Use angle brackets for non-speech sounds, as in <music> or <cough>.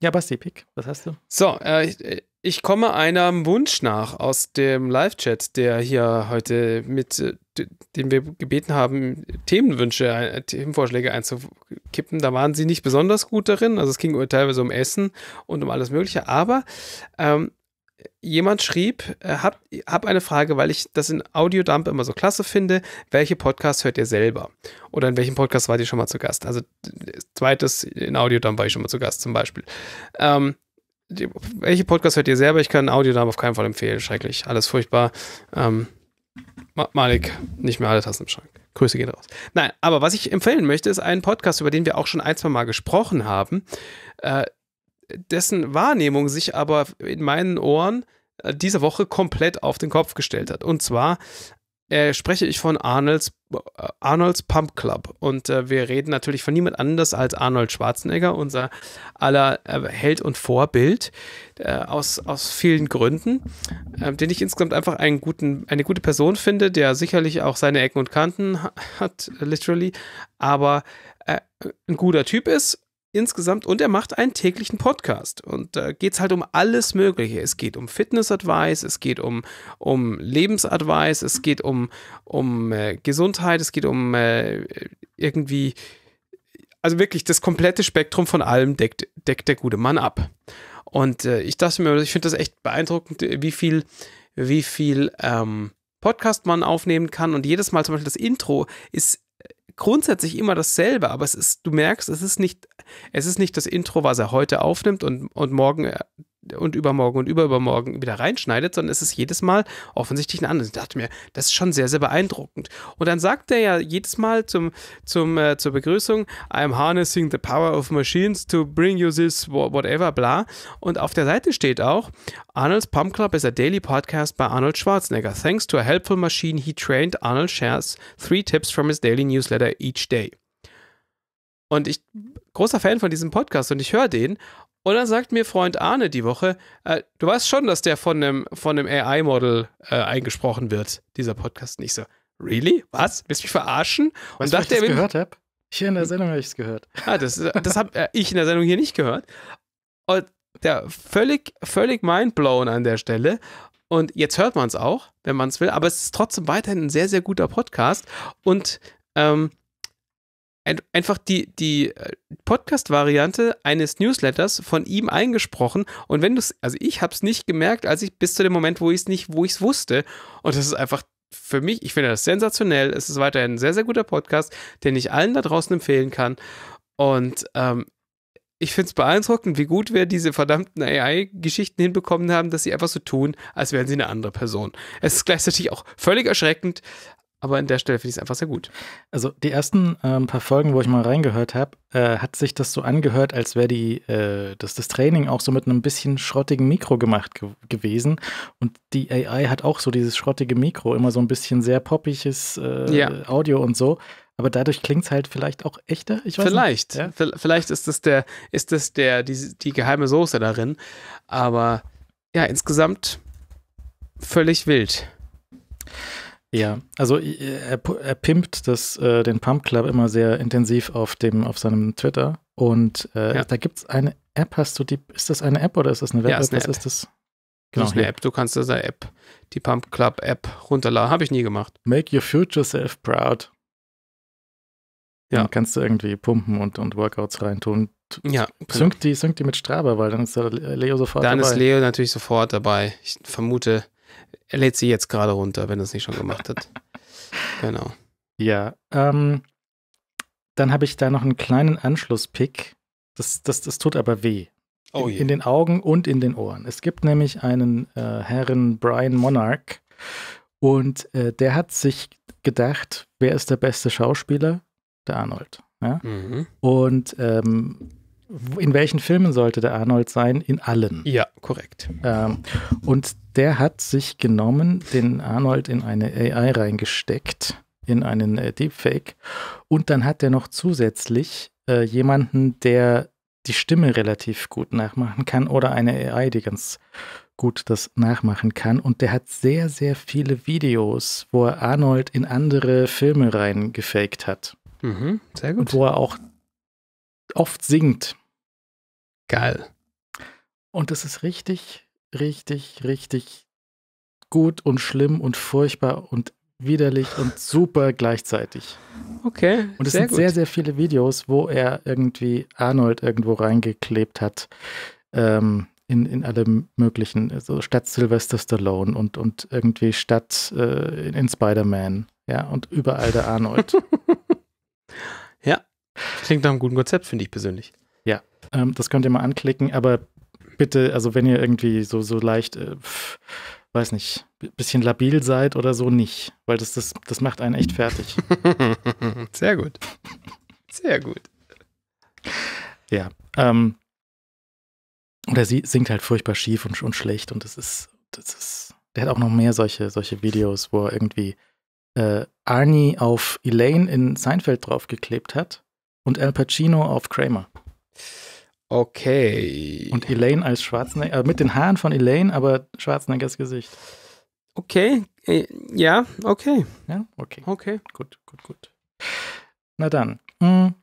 Ja, Basti, Pick, was hast du? So, äh, ich, ich, komme einem Wunsch nach aus dem Live-Chat, der hier heute mit, äh, dem wir gebeten haben, Themenwünsche, äh, Themenvorschläge einzukippen. Da waren sie nicht besonders gut darin. Also es ging teilweise um Essen und um alles Mögliche. Aber ähm, jemand schrieb, äh, hab, hab eine Frage, weil ich das in Audiodump immer so klasse finde. Welche Podcasts hört ihr selber? Oder in welchem Podcast wart ihr schon mal zu Gast? Also äh, zweites, in Audiodump war ich schon mal zu Gast zum Beispiel. Ähm, die, welche Podcasts hört ihr selber? Ich kann Audiodump auf keinen Fall empfehlen. Schrecklich, alles furchtbar. Ähm, Malik, nicht mehr alle Tassen im Schrank. Grüße gehen raus. Nein, aber was ich empfehlen möchte, ist einen Podcast, über den wir auch schon ein, zwei Mal gesprochen haben. Äh, dessen Wahrnehmung sich aber in meinen Ohren äh, diese Woche komplett auf den Kopf gestellt hat. Und zwar äh, spreche ich von Arnolds, äh, Arnolds Pump Club. Und äh, wir reden natürlich von niemand anders als Arnold Schwarzenegger, unser aller äh, Held und Vorbild, äh, aus, aus vielen Gründen, den ich insgesamt einfach einen guten, eine gute Person finde, der sicherlich auch seine Ecken und Kanten hat, literally, aber ein guter Typ ist insgesamt und er macht einen täglichen Podcast. Und da geht es halt um alles Mögliche. Es geht um Fitness-Advice, es geht um, um lebens es geht um, um äh, Gesundheit, es geht um äh, irgendwie, also wirklich das komplette Spektrum von allem deckt, deckt der gute Mann ab. Und äh, ich dachte mir, ich finde das echt beeindruckend, wie viel, wie viel ähm, Podcast man aufnehmen kann. Und jedes Mal zum Beispiel das Intro ist grundsätzlich immer dasselbe, aber es ist, du merkst, es ist nicht es ist nicht das Intro, was er heute aufnimmt und, und morgen äh, und übermorgen und überübermorgen wieder reinschneidet, sondern es ist jedes Mal offensichtlich ein anderes. Ich dachte mir, das ist schon sehr, sehr beeindruckend. Und dann sagt er ja jedes Mal zum, zum, äh, zur Begrüßung, I'm harnessing the power of machines to bring you this whatever, bla. Und auf der Seite steht auch, Arnold's Pump Club is a daily podcast by Arnold Schwarzenegger. Thanks to a helpful machine he trained, Arnold shares three tips from his daily newsletter each day. Und ich, großer Fan von diesem Podcast und ich höre den. Und dann sagt mir Freund Arne die Woche, äh, du weißt schon, dass der von einem, von einem AI-Model äh, eingesprochen wird, dieser Podcast. Nicht so, really? Was? Willst du mich verarschen? Weißt und dachte, ich das gehört habe? Hier in der Sendung habe ich es gehört. Ah, das, das habe äh, ich in der Sendung hier nicht gehört. Und der völlig, völlig mindblown an der Stelle. Und jetzt hört man es auch, wenn man es will, aber es ist trotzdem weiterhin ein sehr, sehr guter Podcast. Und ähm, ein, einfach die, die äh, Podcast-Variante eines Newsletters von ihm eingesprochen. Und wenn du es, also ich habe es nicht gemerkt, als ich bis zu dem Moment, wo ich es nicht, wo ich es wusste. Und das ist einfach für mich, ich finde das sensationell. Es ist weiterhin ein sehr, sehr guter Podcast, den ich allen da draußen empfehlen kann. Und ähm, ich finde es beeindruckend, wie gut wir diese verdammten AI-Geschichten hinbekommen haben, dass sie einfach so tun, als wären sie eine andere Person. Es ist gleichzeitig auch völlig erschreckend, aber an der Stelle finde ich es einfach sehr gut. Also die ersten ähm, paar Folgen, wo ich mal reingehört habe, äh, hat sich das so angehört, als wäre die äh, das, das Training auch so mit einem bisschen schrottigen Mikro gemacht ge gewesen. Und die AI hat auch so dieses schrottige Mikro, immer so ein bisschen sehr poppiges äh, ja. Audio und so. Aber dadurch klingt es halt vielleicht auch echter. vielleicht. Ja? Vielleicht ist das der, ist das der, die, die geheime Soße darin. Aber ja, insgesamt völlig wild. Ja, also äh, er, er pimpt das, äh, den Pump Club immer sehr intensiv auf, dem, auf seinem Twitter. Und äh, ja. da gibt es eine App, hast du die, ist das eine App oder ist das eine Web-App? Ja, ist eine App. ist das? Genau, das ist genau, eine hier. App, du kannst das eine App, die Pump Club App runterladen. Habe ich nie gemacht. Make your future self proud. Ja. Dann kannst du irgendwie pumpen und, und Workouts reintun. Ja. Genau. Synkt die, synkt die mit Straber, weil dann ist Leo sofort dann dabei. Dann ist Leo natürlich sofort dabei. Ich vermute, er lädt sie jetzt gerade runter, wenn er es nicht schon gemacht hat. <laughs> genau. Ja, ähm, dann habe ich da noch einen kleinen Anschlusspick. Das, das, das tut aber weh. Oh in, in den Augen und in den Ohren. Es gibt nämlich einen äh, Herrn Brian Monarch und äh, der hat sich gedacht, wer ist der beste Schauspieler? Der Arnold. Ja? Mhm. Und ähm, in welchen Filmen sollte der Arnold sein? In allen. Ja, korrekt. Ähm, und der hat sich genommen, den Arnold in eine AI reingesteckt, in einen äh, Deepfake. Und dann hat er noch zusätzlich äh, jemanden, der die Stimme relativ gut nachmachen kann oder eine AI, die ganz gut das nachmachen kann. Und der hat sehr, sehr viele Videos, wo er Arnold in andere Filme reingefaked hat. Mhm, sehr gut. Und wo er auch oft singt. Geil. Und das ist richtig, richtig, richtig gut und schlimm und furchtbar und widerlich und super gleichzeitig. Okay. Und es sind gut. sehr, sehr viele Videos, wo er irgendwie Arnold irgendwo reingeklebt hat. Ähm, in, in allem möglichen, also statt Sylvester Stallone und, und irgendwie statt äh, in, in Spider-Man, ja, und überall der Arnold. <laughs> ja, klingt nach einem guten Konzept, finde ich persönlich. Ja, ähm, das könnt ihr mal anklicken, aber bitte, also wenn ihr irgendwie so, so leicht, äh, pf, weiß nicht, bisschen labil seid oder so, nicht. Weil das, das, das macht einen echt fertig. <laughs> Sehr gut. Sehr gut. Ja. Ähm, oder sie singt halt furchtbar schief und, und schlecht und das ist, das ist, der hat auch noch mehr solche, solche Videos, wo er irgendwie äh, Arnie auf Elaine in Seinfeld draufgeklebt hat und Al Pacino auf Kramer. Okay. Und Elaine als Schwarzenegger, äh, mit den Haaren von Elaine, aber Schwarzeneggers Gesicht. Okay, äh, ja, okay. Ja, okay. Okay. Gut, gut, gut. Na dann. Hm.